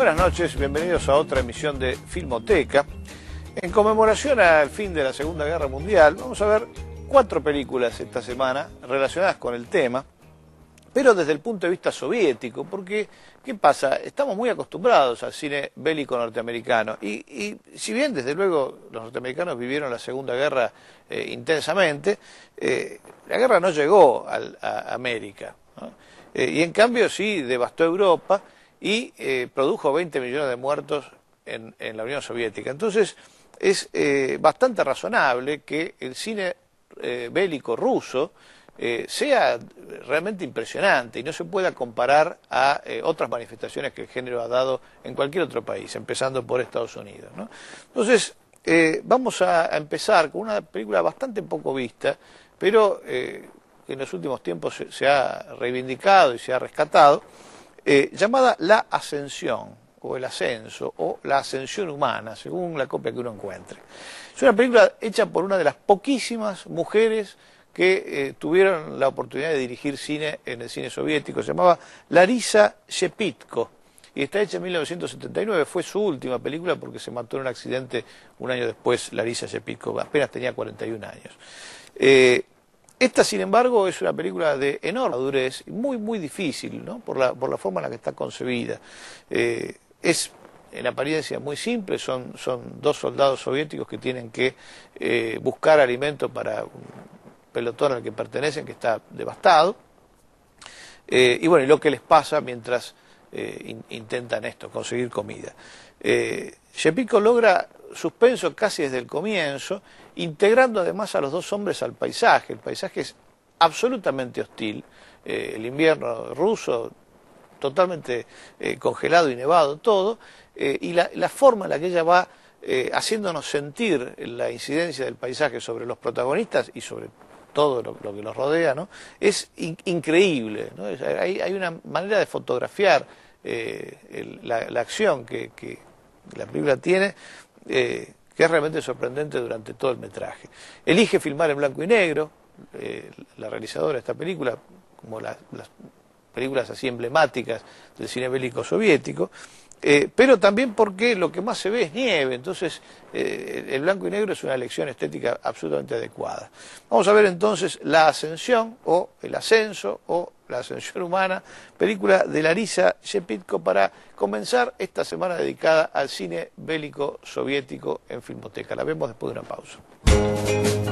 Buenas noches, bienvenidos a otra emisión de Filmoteca. En conmemoración al fin de la Segunda Guerra Mundial, vamos a ver cuatro películas esta semana relacionadas con el tema, pero desde el punto de vista soviético, porque ¿qué pasa? Estamos muy acostumbrados al cine bélico norteamericano y, si bien desde luego los norteamericanos vivieron la Segunda Guerra eh, intensamente, eh, la guerra no llegó a América eh, y en cambio sí devastó Europa y eh, produjo 20 millones de muertos en, la Unión Soviética. Entonces, es eh, bastante razonable que el cine eh, bélico ruso sea realmente impresionante y no se pueda comparar a otras manifestaciones que el género ha dado en cualquier otro país, empezando por Estados Unidos. Entonces, vamos a, empezar con una película bastante poco vista, pero que en los últimos tiempos se ha reivindicado y se ha rescatado eh, llamada La Ascensión, o El Ascenso, o La Ascensión Humana, según la copia que uno encuentre. Es una película hecha por una de las poquísimas mujeres que eh, tuvieron la oportunidad de dirigir cine en el cine soviético. Se llamaba Larisa Shepitko y está hecha en 1979. Fue su última película porque se mató en un accidente un año después Larisa Shepitko. Apenas tenía 41 años. Eh, esta, sin embargo, es una película de enorme durez, muy, muy difícil, ¿no? Por la, forma en la que está concebida. Eh, es, en apariencia, muy simple, son, dos soldados soviéticos que tienen que eh, buscar alimento para un pelotón al que pertenecen, que está devastado. Eh, y bueno, y lo que les pasa mientras eh, intentan esto, conseguir comida. Eh, logra suspenso casi desde el comienzo, integrando además a los dos hombres al paisaje. El paisaje es absolutamente hostil, eh, el invierno ruso totalmente eh, congelado y nevado todo, y la, forma en la que ella va haciéndonos sentir la incidencia del paisaje sobre los protagonistas y sobre todo lo, que los rodea, ¿no? Es increíble, hay, una manera de fotografiar eh, la, acción que, la película tiene eh, que es realmente sorprendente durante todo el metraje. Elige filmar en blanco y negro, eh, la realizadora de esta película, como las películas así emblemáticas del cine bélico soviético, eh, pero también porque lo que más se ve es nieve, entonces eh, el blanco y negro es una elección estética absolutamente adecuada. Vamos a ver entonces La Ascensión o El Ascenso o La Ascensión Humana, película de Larisa Shepitko para comenzar esta semana dedicada al cine bélico soviético en Filmoteca. La vemos después de una pausa.